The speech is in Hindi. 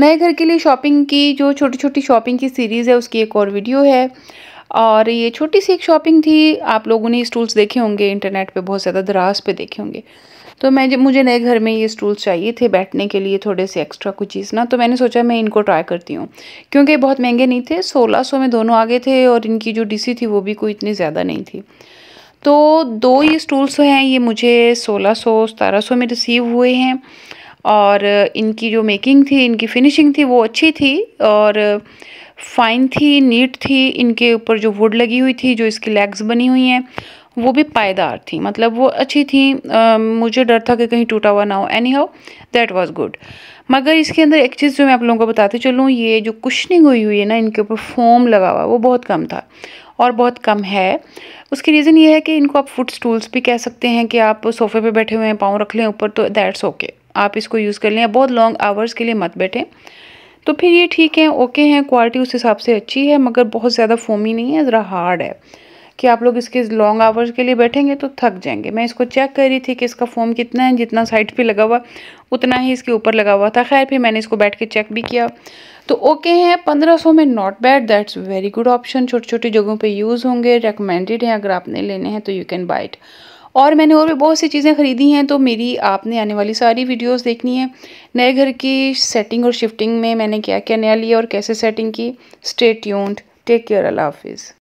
नए घर के लिए शॉपिंग की जो छोटी छोटी शॉपिंग की सीरीज़ है उसकी एक और वीडियो है और ये छोटी सी एक शॉपिंग थी आप लोगों ने स्टूल्स देखे होंगे इंटरनेट पे बहुत ज़्यादा दराज पे देखे होंगे तो मैं जब मुझे नए घर में ये स्टूल्स चाहिए थे बैठने के लिए थोड़े से एक्स्ट्रा कुछ चीज़ ना तो मैंने सोचा मैं इनको ट्राई करती हूँ क्योंकि बहुत महंगे नहीं थे सोलह सौ में दोनों आ गए थे और इनकी जो डी थी वो भी कोई इतनी ज़्यादा नहीं थी तो दो ये स्टूल्स हैं ये मुझे 1600 सौ सतारह सौ में रिसीव हुए हैं और इनकी जो मेकिंग थी इनकी फिनिशिंग थी वो अच्छी थी और फाइन थी नीट थी इनके ऊपर जो वुड लगी हुई थी जो इसकी लेग्स बनी हुई हैं वो भी पायदार थी मतलब वो अच्छी थी आ, मुझे डर था कि कहीं टूटा हुआ ना हो anyhow that was good मगर इसके अंदर एक चीज़ जो मैं आप लोगों को बताते चलूँ ये जो कुशनिंग हुई हुई है ना इनके ऊपर फोम लगा हुआ वो बहुत कम था और बहुत कम है उसकी रीज़न ये है कि इनको आप फुट स्टूल्स भी कह सकते हैं कि आप सोफ़े पे बैठे हुए हैं पाँव रख लें ऊपर तो दैट्स ओके आप इसको यूज़ कर लें बहुत लॉन्ग आवर्स के लिए मत बैठें तो फिर ये ठीक है ओके हैं क्वालिटी उस हिसाब से अच्छी है मगर बहुत ज़्यादा फोमी नहीं है ज़रा हार्ड है कि आप लोग इसके लॉन्ग आवर्स के लिए बैठेंगे तो थक जाएंगे मैं इसको चेक कर रही थी कि इसका फोम कितना है जितना साइड पे लगा हुआ उतना ही इसके ऊपर लगा हुआ था खैर फिर मैंने इसको बैठ के चेक भी किया तो ओके हैं 1500 में not bad that's very good option छोटे छोटे जगहों पे यूज़ होंगे रिकमेंडेड हैं अगर आपने लेने हैं तो यू कैन बाइट और मैंने और भी बहुत सी चीज़ें ख़रीदी हैं तो मेरी आपने आने वाली सारी वीडियोज़ देखनी है नए घर की सेटिंग और शिफ्टिंग में मैंने क्या क्या नया लिया और कैसे सेटिंग की स्टे ट्यून्ड टेक केयर अल्लाह हाफिज़